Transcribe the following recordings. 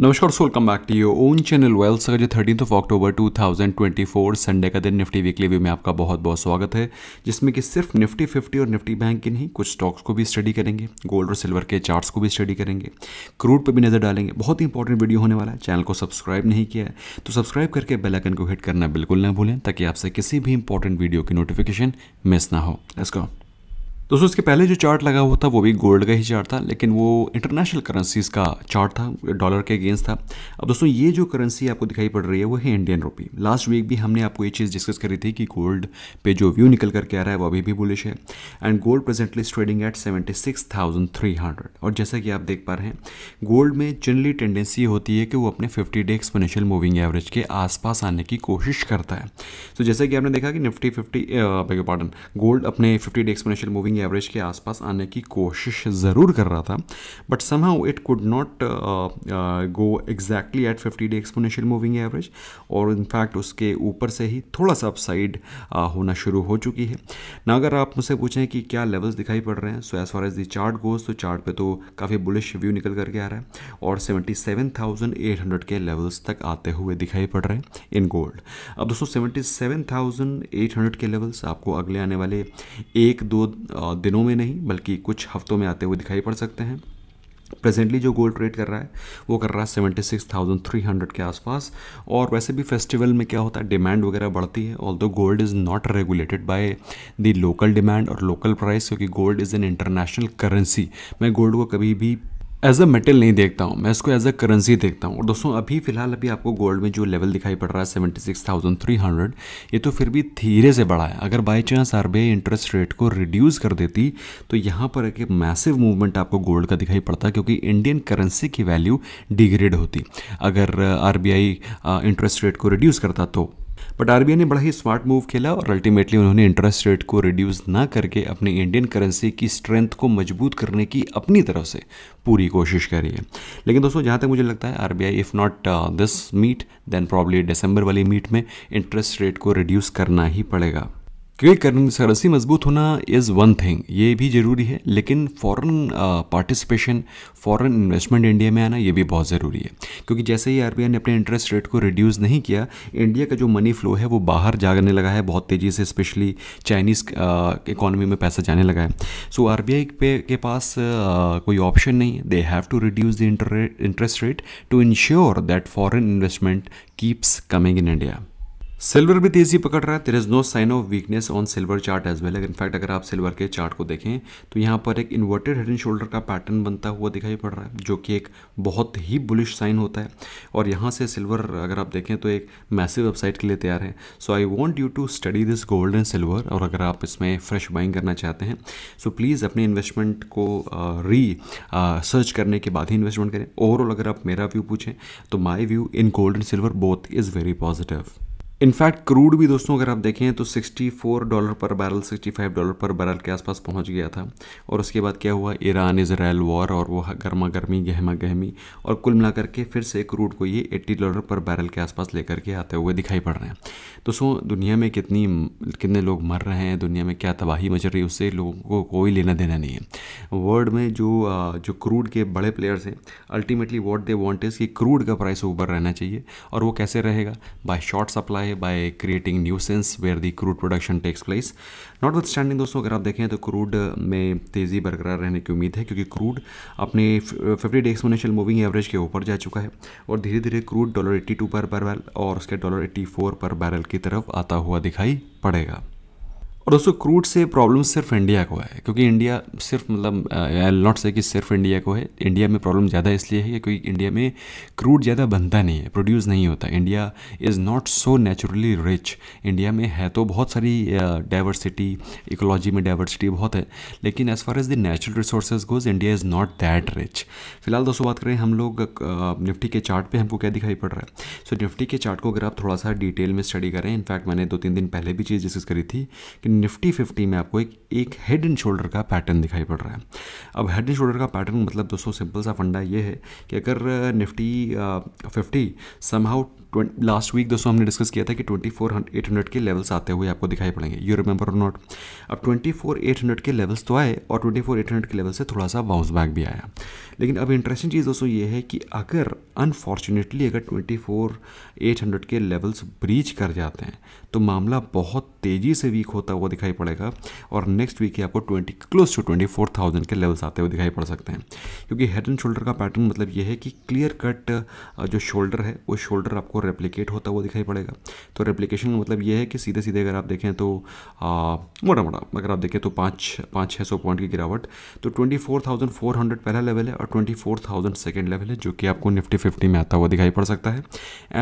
नमस्कार so welcome back to your own channel वेल्स अगर जो थर्टीन ऑफ अक्टूबर 2024 संडे का दिन निफ्टी वीकली व्यू में आपका बहुत बहुत स्वागत है जिसमें कि सिर्फ निफ्टी 50 और निफ्टी बैंक की नहीं कुछ स्टॉक्स को भी स्टडी करेंगे गोल्ड और सिल्वर के चार्ट्स को भी स्टडी करेंगे क्रूड पर भी नज़र डालेंगे बहुत ही इंपॉर्टेंट वीडियो होने वाला है चैनल को सब्सक्राइब नहीं किया है तो सब्सक्राइब करके बेलाइकन को हिट करना बिल्कुल ना भूलें ताकि आपसे किसी भी इंपॉर्टेंट वीडियो की नोटिफिकेशन मिस ना हो इसका तो दोस्तों इसके पहले जो चार्ट लगा हुआ था वो भी गोल्ड का ही चार्ट था लेकिन वो इंटरनेशनल करेंसीज का चार्ट था डॉलर के अगेंस्ट था अब दोस्तों ये जो करेंसी आपको दिखाई पड़ रही है वो है इंडियन रुपी लास्ट वीक भी हमने आपको ये चीज़ डिस्कस करी थी कि गोल्ड पे जो व्यू निकल करके आ रहा है वो अभी भी बुलिश है and gold presently trading at seventy six thousand three hundred और जैसा कि आप देख पा रहे हैं गोल्ड में जनरली टेंडेंसी होती है कि वो अपने fifty day exponential moving average के आसपास आने की कोशिश करता है तो जैसा कि आपने देखा कि निफ्टी फिफ्टी पार्टन गोल्ड अपने fifty day exponential moving moving average के आसपास आने की कोशिश ज़रूर कर रहा था but somehow it could not go exactly at fifty day exponential moving average और इनफैक्ट उसके ऊपर से ही थोड़ा सा अपसाइड uh, होना शुरू हो चुकी है ना अगर आप मुझसे पूछें कि क्या लेवल्स दिखाई पड़ रहे हैं so as far as the chart goes तो चार्ट पे तो काफ़ी बुलिश व्यू निकल करके आ रहा है और 77,800 के लेवल्स तक आते हुए दिखाई पड़ रहे हैं इन गोल्ड अब दोस्तों 77,800 के लेवल्स आपको अगले आने वाले एक दो दिनों में नहीं बल्कि कुछ हफ्तों में आते हुए दिखाई पड़ सकते हैं प्रेजेंटली जो गोल्ड ट्रेड कर रहा है वो कर रहा है seventy six thousand three hundred के आसपास और वैसे भी फेस्टिवल में क्या होता है डिमांड वगैरह बढ़ती है although gold is not regulated by the local demand और लोकल प्राइस क्योंकि gold is an international currency मैं गोल्ड को कभी भी एज अ मेटल नहीं देखता हूँ मैं इसको एज अ करेंसी देखता हूँ और दोस्तों अभी फिलहाल अभी आपको गोल्ड में जो लेवल दिखाई पड़ रहा है seventy six thousand three hundred ये तो फिर भी धीरे से बढ़ा है अगर by chance R B I interest rate को रिड्यूस कर देती तो यहाँ पर एक मैसिव मूवमेंट आपको गोल्ड का दिखाई पड़ता क्योंकि इंडियन करेंसी की वैल्यू डिग्रेड होती अगर R B I interest rate को रिड्यूस करता तो बट आर ने बड़ा ही स्मार्ट मूव खेला और अल्टीमेटली उन्होंने इंटरेस्ट रेट को रिड्यूस ना करके अपनी इंडियन करेंसी की स्ट्रेंथ को मजबूत करने की अपनी तरफ से पूरी कोशिश करी है लेकिन दोस्तों जहाँ तक मुझे लगता है or if not this meet then probably December वाली मीट में इंटरेस्ट रेट को रिड्यूस करना ही पड़ेगा क्रिकेट करेंसी मजबूत होना इज़ वन थिंग ये भी ज़रूरी है लेकिन foreign participation foreign investment India में आना ये भी बहुत ज़रूरी है क्योंकि जैसे ही आरबीआई ने अपने इंटरेस्ट रेट को रिड्यूस नहीं किया इंडिया का जो मनी फ्लो है वो बाहर जाने लगा है बहुत तेज़ी से स्पेशली चाइनीज़ इकोनॉमी में पैसा जाने लगा है सो आर बी पे के पास आ, uh, कोई ऑप्शन नहीं they have to reduce the interest rate to ensure that foreign investment keeps coming in India silver भी तेजी पकड़ रहा है there is no sign of weakness on silver chart as well in fact अगर आप silver के chart को देखें तो यहाँ पर एक इन्वर्टेड हेड एंड शोल्डर का पैटर्न बनता हुआ दिखाई पड़ रहा है जो कि एक बहुत ही बुलिश साइन होता है और यहाँ से सिल्वर अगर आप देखें तो एक मैसिव वेबसाइट के लिए तैयार है so I want you to study this gold and silver और अगर आप इसमें फ्रेश बाइंग करना चाहते हैं सो so प्लीज़ अपने इन्वेस्टमेंट को री सर्च करने के बाद ही इन्वेस्टमेंट करें ओवरऑल अगर आप मेरा व्यू पूछें तो my view in gold and silver both is very positive in fact crude भी दोस्तों अगर आप देखें तो 64 डॉलर पर बैरल 65 डॉलर पर बैरल के आसपास पहुंच गया था और उसके बाद क्या हुआ ईरान इसराइल वॉर और वो गर्मा गर्मी गहमा गहमी और कुल मिलाकर के फिर से क्रूड को ये 80 डॉलर पर बैरल के आसपास लेकर के आते हुए दिखाई पड़ रहे हैं दोस्तों दुनिया में कितनी कितने लोग मर रहे हैं दुनिया में क्या तबाही मच रही है उससे लोगों को कोई लेना देना नहीं है वर्ल्ड में जो जो क्रूड के बड़े प्लेयर्स हैं ultimately what they want is कि क्रूड का प्राइस ऊपर रहना चाहिए और वो कैसे रहेगा बाय शॉर्ट सप्लाई है by creating nuisance where the crude production takes place standing दोस्तों अगर आप देखें तो क्रूड uh, में तेज़ी बरकरार रहने की उम्मीद है क्योंकि क्रूड अपने fifty day exponential moving average के ऊपर जा चुका है और धीरे धीरे crude dollar eighty two per barrel और उसके dollar eighty four per barrel की तरफ आता हुआ दिखाई पड़ेगा और दोस्तों क्रूड से प्रॉब्लम सिर्फ इंडिया को है क्योंकि इंडिया सिर्फ मतलब आई नॉट से कि सिर्फ इंडिया को है इंडिया में प्रॉब्लम ज़्यादा इसलिए है क्योंकि इंडिया में क्रूड ज़्यादा बनता नहीं है प्रोड्यूस नहीं होता India is not so naturally rich India में है तो बहुत सारी डाइवर्सिटी uh, इकोलॉजी में डाइवर्सिटी बहुत है लेकिन as far as the natural resources goes India is not that rich फिलहाल दोस्तों बात करें हम लोग uh, निफ्टी के चार्ट पे हमको क्या दिखाई पड़ रहा है सो so, निफ्टी के चार्ट को अगर आप थोड़ा सा डिटेल में स्टडी करें इनफैक्ट मैंने दो तीन दिन पहले भी चीज़ डिस्कस करी थी कि निफ्टी फिफ्टी में आपको एक एक हेड एंड शोल्डर का पैटर्न दिखाई पड़ रहा है अब हेड एंड शोल्डर का पैटर्न मतलब दोस्तों सिंपल सा फंडा ये है कि अगर Nifty fifty somehow last week दोस्तों हमने डिस्कस किया था कि ट्वेंटी फोर एट हंड्रेड के लेवल्स आते हुए आपको दिखाई पड़ेंगे यू रिमेंबर नॉट अब ट्वेंटी फोर एट हंड्रेड के लेवल्स तो आए और ट्वेंटी फोर एट हंड्रेड के लेवल से थोड़ा सा बाउंस बैक भी आया लेकिन अब इंटरेस्टिंग चीज़ दोस्तों ये है कि अगर अनफॉर्चुनेटली अगर ट्वेंटी फोर एट हंड्रेड के लेवल्स ब्रीच कर जाते हैं तो मामला बहुत तेज़ी से वीक होता हुआ दिखाई पड़ेगा और नेक्स्ट वीक ही आपको twenty close to twenty four thousand के लेवल्स आते हुए दिखाई पड़ सकते हैं क्योंकि हेड एंड शोल्डर का पैटर्न मतलब ये है कि क्लियर कट जो शोल्डर है वो शोल्डर आपको रेप्लीकेट होता हुआ दिखाई पड़ेगा तो रेप्लीकेशन का मतलब ये है कि सीधे सीधे अगर आप देखें तो मोटा मोटा अगर आप देखें तो पाँच पाँच छः सौ पॉइंट की गिरावट तो twenty four thousand four hundred पहला लेवल है और twenty four thousand second level है जो कि आपको निफ्टी फिफ्टी में आता हुआ दिखाई पड़ सकता है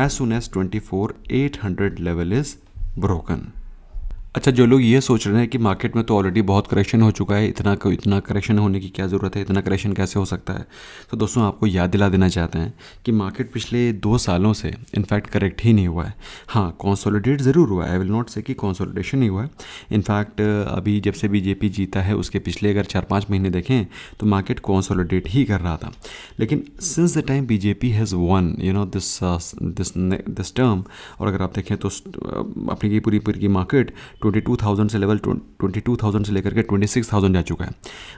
as soon as twenty four eight hundred level is broken अच्छा जो लोग ये सोच रहे हैं कि मार्केट में तो ऑलरेडी बहुत करेक्शन हो चुका है इतना को इतना करेक्शन होने की क्या ज़रूरत है इतना करेक्शन कैसे हो सकता है तो दोस्तों आपको याद दिला देना चाहते हैं कि मार्केट पिछले दो सालों से इनफैक्ट करेक्ट ही नहीं हुआ है हाँ कॉन्सोलिडेट ज़रूर हुआ है आई विल नॉट से कि कॉन्सोलिडेशन ही हुआ है इनफैक्ट अभी जब से बीजेपी जीता है उसके पिछले अगर चार पाँच महीने देखें तो मार्केट कॉन्सोलिडेट ही कर रहा था लेकिन since the time BJP has won you know this this this term और अगर आप देखें तो अपनी की पूरी पूरी की मार्केट ट्वेंटी टू थाउजेंड से लेवल ट्वेंटी टू थाउजेंड से लेकर के ट्वेंटी सिक्स थाउजेंड जा चुका है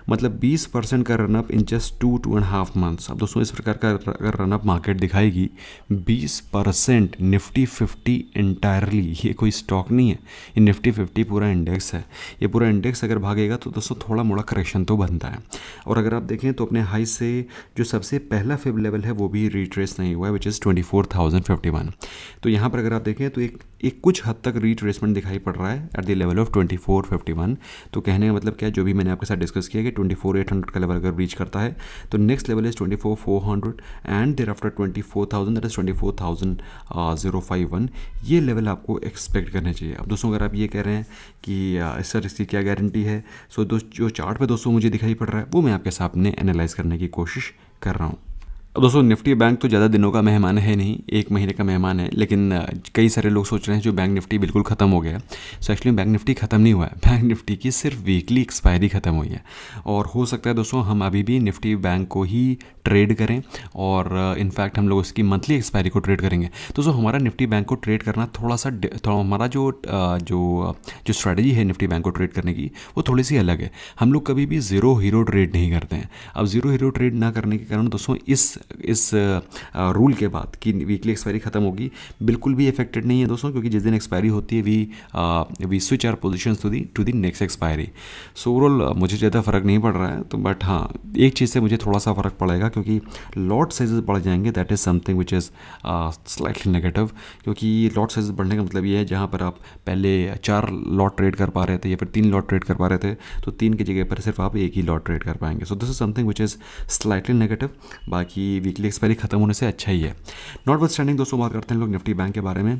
मतलब बीस परसेंट का run up in just two two and half months अब दोस्तों इस प्रकार का अगर रनअप मार्केट दिखाएगी बीस परसेंट निफ्टी फिफ्टी इंटायरली ये कोई स्टॉक नहीं है ये निफ्टी फिफ्टी पूरा इंडेक्स है ये पूरा इंडेक्स अगर भागेगा तो दोस्तों थोड़ा मोड़ा करेक्शन तो बनता है और अगर आप देखें तो अपने हाई से जो सबसे पहला फिब लेवल है वो भी रिट्रेस नहीं हुआ है which is twenty four thousand fifty one तो यहाँ पर अगर आप देखें तो एक एक कुछ हद तक रिट्रेसमेंट दिखाई पड़ रहा है at the level of twenty four fifty one तो कहने का मतलब क्या है जो भी मैंने आपके साथ डिस्कस किया कि ट्वेंटी फोर एट हंड्रेड का लेवल अगर रीच करता है तो next level is twenty four four hundred and thereafter twenty four thousand that is twenty four thousand zero five one ये लेवल आपको एक्सपेक्ट करने चाहिए अब दोस्तों अगर आप ये कह रहे हैं कि uh, सर इसकी क्या गारंटी है सो so, जो चार्ट पे दोस्तों मुझे दिखाई पड़ रहा है वो मैं आपके सामने एनालाइज करने की कोशिश कर रहा हूँ अब दोस्तों निफ्टी बैंक तो ज़्यादा दिनों का मेहमान है नहीं एक महीने का मेहमान है लेकिन कई सारे लोग सोच रहे हैं जो बैंक निफ्टी बिल्कुल ख़त्म हो गया सो एक्चुअली बैंक निफ्टी ख़त्म नहीं हुआ है बैंक निफ्टी की सिर्फ वीकली एक्सपायरी ख़त्म हुई है और हो सकता है दोस्तों हम अभी भी निफ्टी बैंक को ही ट्रेड करें और इनफैक्ट हम लोग उसकी मंथली एक्सपायरी को ट्रेड करेंगे दोस्तों हमारा निफ्टी बैंक को ट्रेड करना थोड़ा सा थोड़ा हमारा जो जो जो स्ट्रैटेजी है निफ्टी बैंक को ट्रेड करने की वो थोड़ी सी अलग है हम लोग कभी भी ज़ीरो हीरो ट्रेड नहीं करते हैं अब ज़ीरो हीरो ट्रेड ना करने के कारण दोस्तों इस इस रूल के बाद कि वीकली एक्सपायरी ख़त्म होगी बिल्कुल भी इफेक्टेड नहीं है दोस्तों क्योंकि जिस दिन एक्सपायरी होती है we we switch our position to the to the next expiry so overall मुझे तो ज़्यादा फ़र्क नहीं पड़ रहा है तो बट हाँ एक चीज़ से मुझे थोड़ा सा फ़र्क पड़ेगा क्योंकि लॉट साइजेस बढ़ जाएंगे that is something which is slightly negative क्योंकि लॉट साइजेस बढ़ने का मतलब ये है जहाँ पर आप पहले चार लॉट ट्रेड कर पा रहे थे या फिर तीन लॉट ट्रेड कर पा रहे थे तो तीन की जगह पर सिर्फ आप एक ही लॉट ट्रेड कर पाएंगे so this is something which is slightly negative बाकी वीकली एक्सपायरी खत्म होने से अच्छा ही है नॉट वट स्टैंडिंग दोस्तों बात करते हैं लोग निफ्टी बैंक के बारे में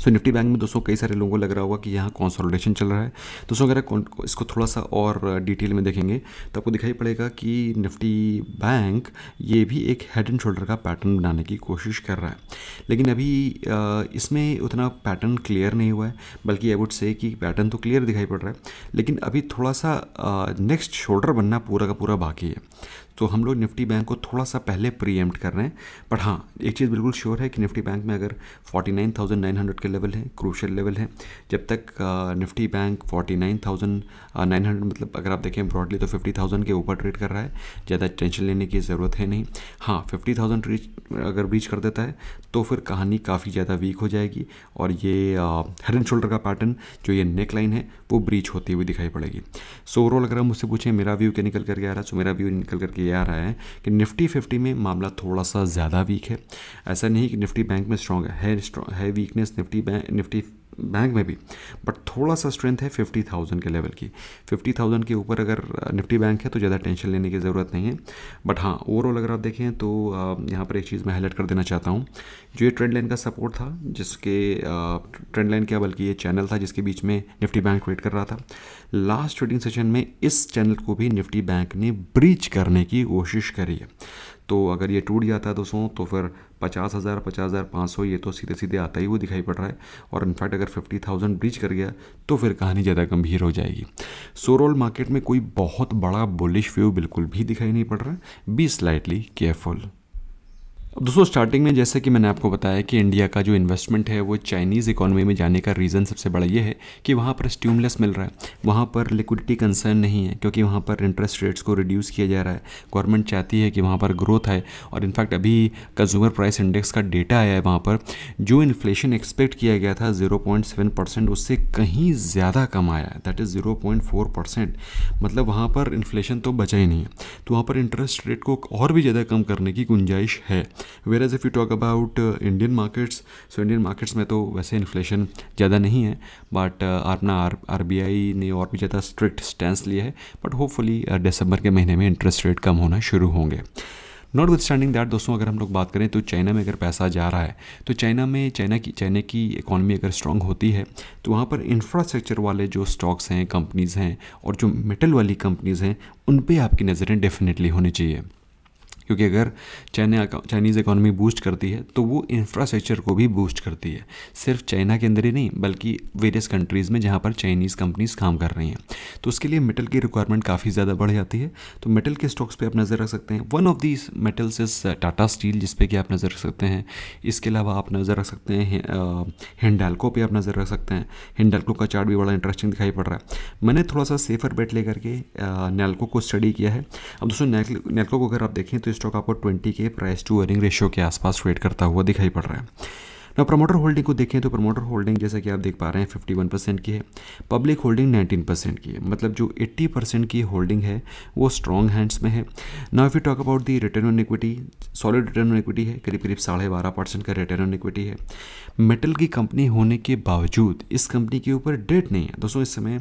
सो निफ्टी बैंक में दोस्तों कई सारे लोगों को लग रहा होगा कि यहाँ कॉन्सोलिडेशन चल रहा है दोस्तों अगर इसको थोड़ा सा और डिटेल में देखेंगे तो आपको दिखाई पड़ेगा कि निफ्टी बैंक ये भी एक हेड एंड शोल्डर का पैटर्न बनाने की कोशिश कर रहा है लेकिन अभी इसमें उतना पैटर्न क्लियर नहीं हुआ है बल्कि आई वुड से कि पैटर्न तो क्लियर दिखाई पड़ रहा है लेकिन अभी थोड़ा सा नेक्स्ट शोल्डर बनना पूरा का पूरा बाकी है तो हम लोग निफ्टी बैंक को थोड़ा सा पहले प्रीएम्प्ट कर रहे हैं बट हाँ एक चीज़ बिल्कुल श्योर है कि निफ्टी बैंक में अगर 49,900 के लेवल है क्रूशल लेवल है जब तक निफ्टी बैंक 49,900 मतलब अगर आप देखें ब्रॉडली तो 50,000 के ऊपर ट्रेड कर रहा है ज़्यादा टेंशन लेने की ज़रूरत है नहीं हाँ फिफ्टी थाउजेंड रीच अगर ब्रीच कर देता है तो फिर कहानी काफ़ी ज़्यादा वीक हो जाएगी और ये हेड एंड शोल्डर का पैटर्न जो ये नेक लाइन है वो ब्रीच होती हुई दिखाई पड़ेगी सो ओवरऑल अगर हम मुझसे पूछें मेरा व्यू क्या निकल करके आ रहा है सो मेरा व्यू निकल करके ये आ रहा है कि निफ्टी फिफ्टी में मामला थोड़ा सा ज़्यादा वीक है ऐसा नहीं कि निफ्टी बैंक में स्ट्रॉन्ग है है, है weakness Nifty bank Nifty bank में भी बट थोड़ा सा स्ट्रेंथ है फिफ्टी थाउजेंड के लेवल की फिफ्टी थाउजेंड के ऊपर अगर निफ्टी बैंक है तो ज़्यादा टेंशन लेने की ज़रूरत नहीं है बट हाँ ओवरऑल अगर आप देखें तो यहाँ पर एक चीज़ मैं हाईलाइट कर देना चाहता हूँ जो ये ट्रेंड लाइन का सपोर्ट था जिसके ट्रेंड लाइन क्या बल्कि ये चैनल था जिसके बीच में निफ्टी बैंक ट्रेड कर रहा था लास्ट ट्रेडिंग सेशन में इस चैनल को भी निफ्टी बैंक ने ब्रीच करने की कोशिश करी है तो अगर ये टूट जाता है दोस्तों तो फिर पचास हज़ार पचास हज़ार पाँच सौ ये तो सीधे सीधे आता ही वो दिखाई पड़ रहा है और इनफैक्ट अगर फिफ्टी थाउजेंड ब्रीच कर गया तो फिर कहानी ज़्यादा गंभीर हो जाएगी सोरोल मार्केट में कोई बहुत बड़ा बुलिश व्यू बिल्कुल भी दिखाई नहीं पड़ रहा बी स्लाइटली केयरफुल दोस्तों स्टार्टिंग में जैसे कि मैंने आपको बताया कि इंडिया का जो इन्वेस्टमेंट है वो चाइनीज़ इकोनॉमी में जाने का रीज़न सबसे बड़ा ये है कि वहाँ पर स्ट्यूमलेस मिल रहा है वहाँ पर लिक्विडिटी कंसर्न नहीं है क्योंकि वहाँ पर इंटरेस्ट रेट्स को रिड्यूस किया जा रहा है गवर्नमेंट चाहती है कि वहाँ पर ग्रोथ आए और इनफैक्ट अभी कंज्यूमर प्राइस इंडेक्स का डेटा आया है वहाँ पर जो इन्फ्लेशन एक्सपेक्ट किया गया था ज़ीरो उससे कहीं ज़्यादा कम आया है दैट इज़ ज़ीरो मतलब वहाँ पर इन्फ्लेशन तो बचा ही नहीं है तो वहाँ पर इंटरेस्ट रेट को और भी ज़्यादा कम करने की गुंजाइश है whereas if you talk about Indian markets so Indian markets में तो वैसे इन्फ्लेशन ज़्यादा नहीं है बट uh, अपना आर आर बी आई ने और भी ज़्यादा स्ट्रिक्ट स्टैंड लिया है बट होपफुली दिसंबर के महीने में इंटरेस्ट रेट कम होना शुरू होंगे नॉट विथ स्टैंडिंग दैट दोस्तों अगर हम लोग बात करें तो चाइना में अगर पैसा जा रहा है तो चाइना में चाइना की चाइना की इकॉनमी अगर स्ट्रांग होती है तो वहाँ पर इंफ्रास्ट्रक्चर वाले जो स्टॉक्स हैं कंपनीज़ हैं और जो मेटल वाली कंपनीज़ हैं उन पर आपकी नज़रें डेफिनेटली होनी चाहिए क्योंकि अगर चाइना चाइनीज़ इकोनॉमी बूस्ट करती है तो वो इंफ्रास्ट्रक्चर को भी बूस्ट करती है सिर्फ चाइना के अंदर ही नहीं बल्कि वेरियस कंट्रीज़ में जहाँ पर चाइनीज़ कंपनीज काम कर रही हैं तो उसके लिए मेटल की रिक्वायरमेंट काफ़ी ज़्यादा बढ़ जाती है तो मेटल के स्टॉक्स पर आप नज़र रख सकते हैं one of these metals is Tata steel जिस पर कि आप नज़र रख सकते हैं इसके अलावा आप नज़र रख सकते हैं हिंडालको पर आप नज़र रख सकते हैं हिंडालको का चार्ट भी बड़ा इंटरेस्टिंग दिखाई पड़ रहा है मैंने थोड़ा सा सेफर बेट लेकर के नैल्को को स्टडी किया है अब दोस्तों नैल्को को अगर आप देखें तो स्टॉक आपको ट्वेंटी के प्राइस टू अर्निंग रेशियो के आसपास ट्रेड करता हुआ दिखाई पड़ रहा है ना प्रमोटर होल्डिंग को देखें तो प्रमोटर होल्डिंग जैसा कि आप देख पा रहे हैं फिफ्टी वन परसेंट की है पब्लिक होल्डिंग नाइन्टीन परसेंट की है मतलब जो एट्टी परसेंट की होल्डिंग है वो स्ट्रॉन्ग हैंड्स में है ना if you talk about the return on equity solid return on equity है करीब करीब साढ़े बारह परसेंट का रिटर्न ऑन इक्विटी है मेटल की कंपनी होने के बावजूद इस कंपनी के ऊपर डेट नहीं है दोस्तों इस समय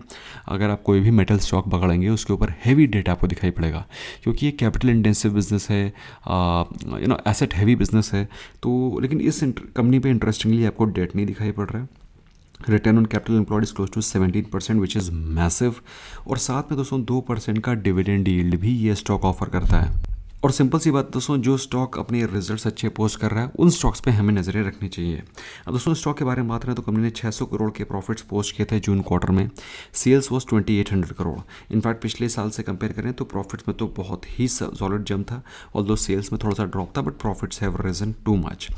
अगर आप कोई भी मेटल स्टॉक पकड़ेंगे उसके ऊपर हैवी डेट आपको दिखाई पड़ेगा क्योंकि ये कैपिटल इंटेंसिव बिजनेस है you know asset heavy business है तो लेकिन इस कंपनी पर इंटरेस्टिंगली आपको डेट नहीं दिखाई पड़ रहा है return on capital employed is close to seventeen percent which is massive और साथ में दोस्तों दो परसेंट का डिविडेंड डील्ड भी ये स्टॉक ऑफर करता है और सिंपल सी बात दोस्तों जो स्टॉक अपने रिजल्ट्स अच्छे पोस्ट कर रहा है उन स्टॉक्स पे हमें नज़रें रखनी चाहिए अब दोस्तों स्टॉक के बारे में बात करें तो कंपनी ने 600 करोड़ के प्रॉफिट्स पोस्ट किए थे जून क्वार्टर में सेल्स वॉज 2800 करोड़ इनफैक्ट पिछले साल से कंपेयर करें तो प्रॉफिट्स में तो बहुत ही सॉलिड जम था और सेल्स में थोड़ा सा ड्रॉप था but profits have risen too much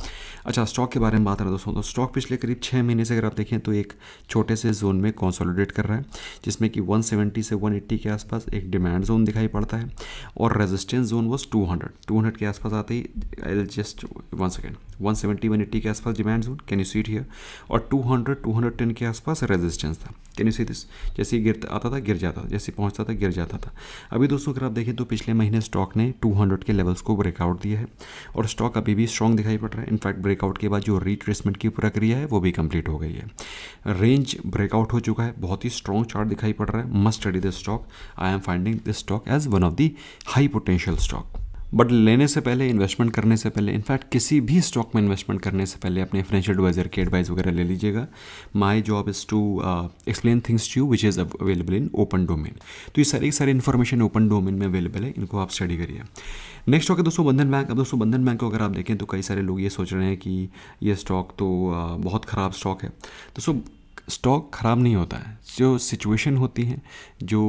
अच्छा स्टॉक के बारे में बात करें दोस्तों तो स्टॉक पिछले करीब छः महीने से अगर आप देखें तो एक छोटे से जोन में कॉन्सोलिडेट कर रहा है जिसमें कि वन से वन के आसपास एक डिमांड जोन दिखाई पड़ता है और resistance zone was two hundred two hundred के आसपास आते ही I just one second one seventy one eighty के आसपास demand zone can you see it here और two hundred two hundred ten के आसपास रेजिस्टेंस था कैन यू सी दिस जैसे ही आता था गिर जाता था जैसे पहुंचता था गिर जाता था अभी दोस्तों अगर आप देखें तो पिछले महीने स्टॉक ने टू हंड्रेड के लेवल्स को ब्रेकआउट दिया है और स्टॉक अभी भी स्ट्रॉन्ग दिखाई पड़ रहा है इनफैक्ट ब्रेकआउट के बाद जो रिट्रेसमेंट की प्रक्रिया है वो भी कंप्लीट हो गई है रेंज ब्रेकआउट हो चुका है बहुत ही स्ट्रॉन्ग चार्ट दिखाई पड़ रहा है must study this stock I am finding this stock as one of the high potential stock but लेने से पहले इन्वेस्टमेंट करने से पहले इनफैक्ट किसी भी स्टॉक में इन्वेस्टमेंट करने से पहले अपने फाइनेंशियल एडवाइजर के एडवाइस वगैरह ले लीजिएगा my job is to explain things to which is available in open domain तो ये सारी सारी इन्फॉर्मेशन ओपन डोमेन में अवेलेबल है इनको आप स्टडी करिए नेक्स्ट है दोस्तों बंधन बैंक अब दोस्तों बंधन बैंक को अगर आप देखें तो कई सारे लोग ये सोच रहे हैं कि ये स्टॉक तो uh, बहुत ख़राब स्टॉक है दोस्तों स्टॉक ख़राब नहीं होता है जो सिचुएशन होती है जो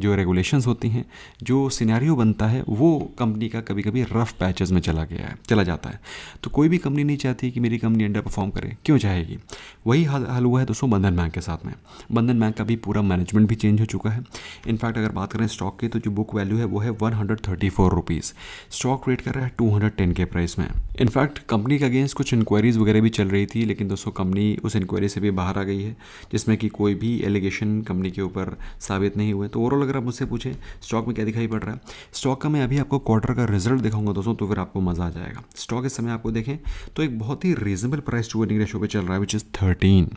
जो रेगुलेशंस होती हैं जो सिनेरियो बनता है वो कंपनी का कभी कभी रफ़ पैचेस में चला गया है चला जाता है तो कोई भी कंपनी नहीं चाहती कि मेरी कंपनी अंडर परफॉर्म करे क्यों चाहेगी वही हाल हुआ है दोस्तों बंधन बैंक के साथ में बंधन बैंक का भी पूरा मैनेजमेंट भी चेंज हो चुका है इनफैक्ट अगर बात करें स्टॉक की तो जो बुक वैल्यू है वो है one hundred thirty four rupees stock rate कर रहा है टू हंड्रेड टेन के प्राइस में इनफैक्ट कंपनी के अगेंस्ट कुछ इंक्वायरीज़ वगैरह भी चल रही थी लेकिन दोस्तों कंपनी उस इंक्वायरी से भी बाहर आ गई है है जिसमें कि कोई भी एलिगेशन कंपनी के ऊपर साबित नहीं हुए तो ओवरऑल अगर आप मुझसे पूछें स्टॉक में क्या दिखाई पड़ रहा है स्टॉक का मैं अभी आपको क्वार्टर का रिजल्ट दिखाऊंगा दोस्तों तो फिर आपको मज़ा आ जाएगा स्टॉक इस समय आपको देखें तो एक बहुत ही reasonable price to earning ratio पर चल रहा है विच इज़ थर्टीन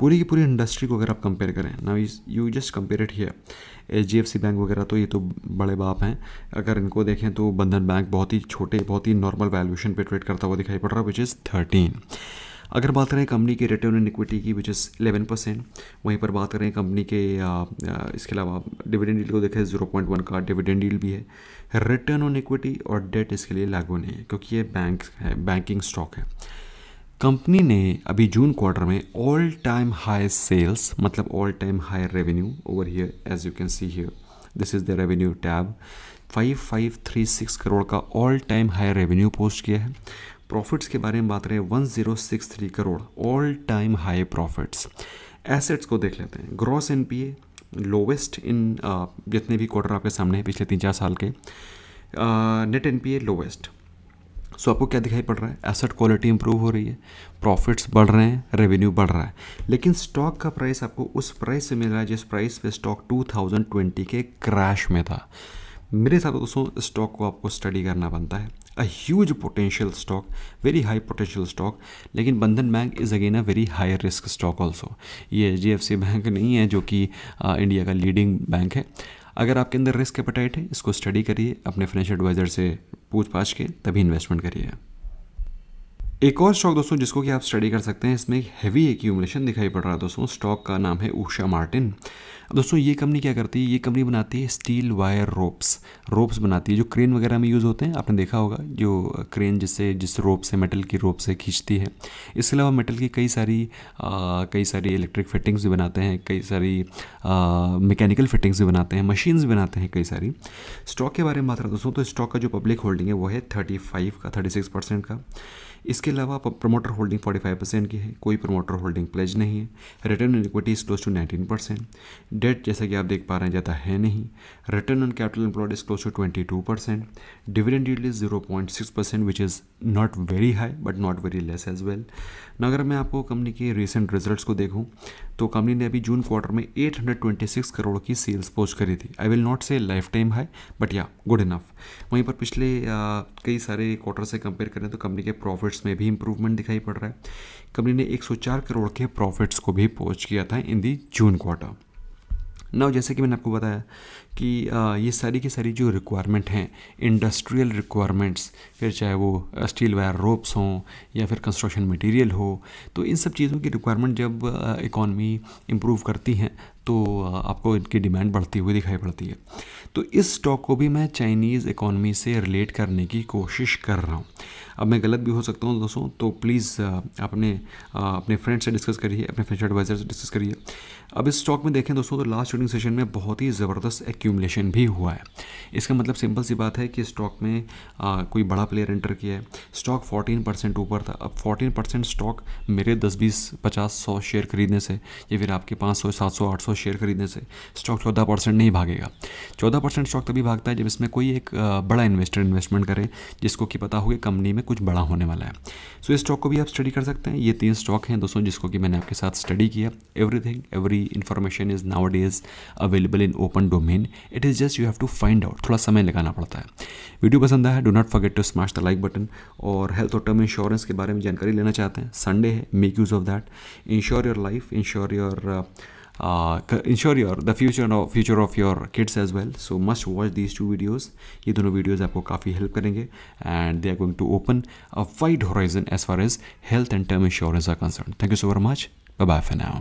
पूरी की पूरी इंडस्ट्री को अगर आप कंपेयर करें ना you just compare it here H D F C bank वगैरह तो ये तो बड़े बाप हैं अगर इनको देखें तो बंधन बैंक बहुत ही छोटे बहुत ही नॉर्मल वैल्यूशन पे ट्रेड करता हुआ दिखाई पड़ रहा है विच इज़ थर्टीन अगर बात करें कंपनी के रिटर्न इन इक्विटी की विच इज़ इलेवन परसेंट वहीं पर बात करें कंपनी के इसके अलावा डिविडेंड डील को देखें जीरो पॉइंट वन का डिविडेंड डील भी है रिटर्न ऑन इक्विटी और डेट इसके लिए लागू नहीं है क्योंकि ये बैंक है बैंकिंग स्टॉक है कंपनी ने अभी जून क्वार्टर में ऑल टाइम हाई सेल्स मतलब all time high revenue over here as you can see here this is the revenue tab 5536 crore का all time high revenue post किया है profits के बारे में बात करें one zero six three crore all time high profits assets को देख लेते हैं gross N P A lowest in जितने भी क्वार्टर आपके सामने हैं पिछले तीन चार साल के net N P A lowest so आपको क्या दिखाई पड़ रहा है एसेट क्वालिटी इंप्रूव हो रही है प्रॉफिट्स बढ़ रहे हैं रेवेन्यू बढ़ रहा है लेकिन स्टॉक का प्राइस आपको उस प्राइस से मिल रहा है जिस प्राइस पे स्टॉक 2020 के क्रैश में था मेरे हिसाब से दोस्तों स्टॉक को आपको स्टडी करना बनता है a huge potential stock very high potential stock लेकिन Bandhan bank is again a very high risk stock also ये एच बैंक नहीं है जो कि इंडिया का लीडिंग बैंक है अगर आपके अंदर रिस्क एपेटाइट है इसको स्टडी करिए अपने फाइनेंशियल एडवाइज़र से पूछ पाछ के तभी इन्वेस्टमेंट करिए एक और स्टॉक दोस्तों जिसको कि आप स्टडी कर सकते हैं इसमें एक हैवी एक्यूमुलेशन दिखाई पड़ रहा है दोस्तों स्टॉक का नाम है ऊषा मार्टिन दोस्तों ये कंपनी क्या करती है ये कंपनी बनाती है स्टील वायर रोप्स रोप्स बनाती है जो क्रेन वगैरह में यूज़ होते हैं आपने देखा होगा जो क्रेन जिससे जिस रोप से मेटल की रोप से खींचती है इसके अलावा मेटल की कई सारी आ, कई सारी इलेक्ट्रिक फिटिंग्स भी बनाते हैं कई सारी मैकेनिकल फिटिंग्स भी बनाते हैं मशीन्स बनाते हैं कई सारी स्टॉक के बारे में बात रहा दोस्तों तो स्टॉक का जो पब्लिक होल्डिंग है वो है थर्टी फाइव का थर्टी सिक्स परसेंट का इसके अलावा प्रमोटर होल्डिंग 45 परसेंट की है कोई प्रमोटर होल्डिंग प्लेज नहीं है return on equity is close to 19 percent debt जैसा कि आप देख पा रहे हैं ज़्यादा है नहीं return on capital employed is close to 22 percent dividend is zero point six percent which is not very high but not very less as well ना अगर मैं आपको कंपनी के रिसेंट रिजल्ट्स को देखूँ तो कंपनी ने अभी जून क्वार्टर में 826 करोड़ की सेल्स पोस्ट करी थी I will not say life time high but yeah good enough वहीं पर पिछले आ, कई सारे क्वार्टर से कंपेयर करें तो कंपनी के प्रॉफिट्स में भी इंप्रूवमेंट दिखाई पड़ रहा है कंपनी ने 104 करोड़ के प्रॉफिट्स को भी पोस्ट किया था इन दी जून क्वार्टर ना जैसे कि मैंने आपको बताया कि ये सारी की सारी जो रिक्वायरमेंट हैं इंडस्ट्रियल रिक्वायरमेंट्स फिर चाहे वो स्टील वायर रोप्स हों या फिर कंस्ट्रक्शन मटेरियल हो तो इन सब चीज़ों की रिक्वायरमेंट जब इकॉनमी इम्प्रूव करती हैं तो आपको इनकी डिमांड बढ़ती हुई दिखाई पड़ती है तो इस स्टॉक को भी मैं चाइनीज़ इकॉनमी से रिलेट करने की कोशिश कर रहा हूँ अब मैं गलत भी हो सकता हूँ दोस्तों तो प्लीज़ uh, अपने uh, अपने फ्रेंड से डिस्कस करिए अपने फ्रेंड एडवाइजर से डिस्कस करिए अब इस स्टॉक में देखें दोस्तों तो लास्ट ट्रेडिंग सेशन में बहुत ही ज़बरदस्त एक्यूमलेशन भी हुआ है इसका मतलब सिंपल सी बात है कि स्टॉक में आ, uh, कोई बड़ा प्लेयर एंटर किया है स्टॉक 14 परसेंट ऊपर था अब 14 परसेंट स्टॉक मेरे 10 बीस 50 100 शेयर खरीदने से या फिर आपके 500 700 800 शेयर खरीदने से स्टॉक चौदह परसेंट नहीं भागेगा चौदह परसेंट स्टॉक तभी भागता है जब इसमें कोई एक बड़ा इन्वेस्टर इन्वेस्टमेंट करे जिसको कि पता हो कि कम कंपनी में कुछ बड़ा होने वाला है सो so, इस स्टॉक को भी आप स्टडी कर सकते हैं ये तीन स्टॉक हैं दोस्तों जिसको कि मैंने आपके साथ स्टडी किया everything every information is nowadays available in open domain it is just you have to find out थोड़ा समय लगाना पड़ता है वीडियो पसंद आया do not forget to smash the like button और हेल्थ और टर्म इंश्योरेंस के बारे में जानकारी लेना चाहते हैं संडे है make use of that insure your life insure your uh, ensure your the future of future of your kids as well so must watch these two videos ये दोनों videos आपको काफ़ी help करेंगे and they are going to open a wide horizon as far as health and term insurance are concerned thank you so very much bye bye for now